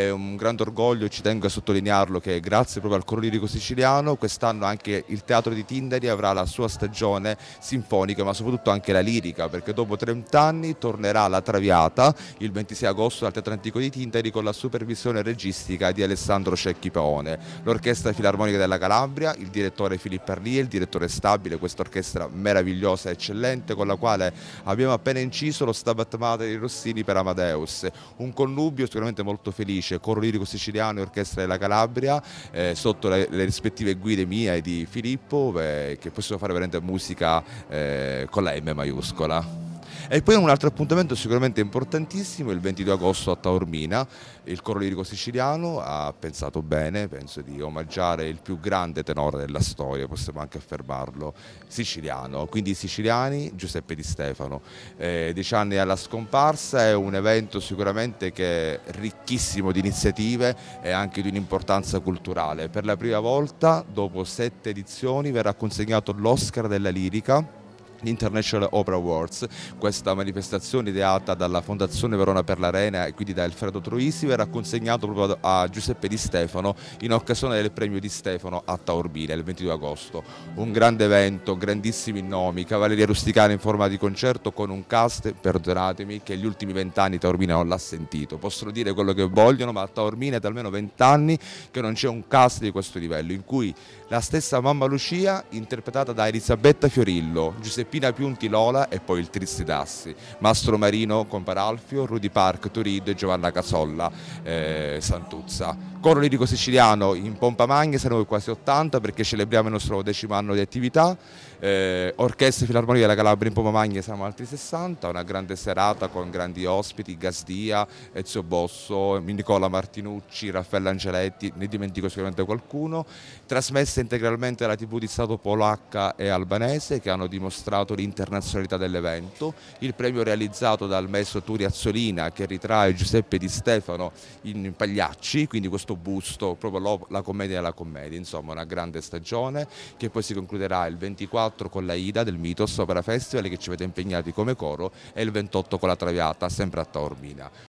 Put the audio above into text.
È un grande orgoglio, ci tengo a sottolinearlo, che grazie proprio al coro lirico siciliano quest'anno anche il Teatro di Tindari avrà la sua stagione sinfonica ma soprattutto anche la lirica perché dopo 30 anni tornerà la Traviata il 26 agosto al Teatro Antico di Tindari con la supervisione registica di Alessandro Cecchi Paone. L'Orchestra Filarmonica della Calabria, il direttore Filippo Arlie, il direttore stabile, questa orchestra meravigliosa, e eccellente con la quale abbiamo appena inciso lo Stabat Mater di Rossini per Amadeus. Un connubio sicuramente molto felice costituisce coro lirico siciliano e orchestra della Calabria eh, sotto le, le, rispettive guide mie e di Filippo eh, che possono fare veramente musica eh, con la M maiuscola. E poi un altro appuntamento sicuramente importantissimo, il 22 agosto a Taormina, il coro lirico siciliano ha pensato bene, penso di omaggiare il più grande tenore della storia, possiamo anche affermarlo, siciliano, quindi i siciliani Giuseppe Di Stefano. Eh, dieci anni alla scomparsa è un evento sicuramente che è ricchissimo di iniziative e anche di un'importanza culturale. Per la prima volta, dopo sette edizioni, verrà consegnato l'Oscar della lirica International Opera Awards, questa manifestazione ideata dalla Fondazione Verona per l'Arena e quindi da Alfredo Troisi verrà consegnato proprio a Giuseppe Di Stefano in occasione del premio Di Stefano a Taormina il 22 agosto. Un grande evento, grandissimi nomi, Cavalleria Rusticana in forma di concerto con un cast, perdonatemi, che negli ultimi vent'anni Taormina non l'ha sentito. Possono dire quello che vogliono, ma a Taormina è da almeno vent'anni che non c'è un cast di questo livello in cui la stessa mamma Lucia interpretata da Elisabetta Fiorillo, Giuseppe Pina Piunti Lola e poi il Tristi Dassi, Mastro Marino con Paralfio, Rudy Park, Turid, Giovanna Casolla, eh, Santuzza. Coro lirico siciliano in pompa magna, saremo quasi 80 perché celebriamo il nostro decimo anno di attività, eh, Orchestra Filarmonia della Calabria in pompa magna siamo altri 60, una grande serata con grandi ospiti, Gasdia, Ezio Bosso, Nicola Martinucci, Raffaella Angeletti, ne dimentico sicuramente qualcuno, trasmessa integralmente dalla tv di Stato polacca e albanese che hanno dimostrato riportato l'internazionalità dell'evento, il premio realizzato dal maestro Turi Azzolina che ritrae Giuseppe Di Stefano in Pagliacci, quindi questo busto, proprio la commedia della commedia, insomma una grande stagione che poi si concluderà il 24 con la Ida del Mitos Opera Festival che ci avete impegnati come coro e il 28 con la Traviata sempre a Taormina.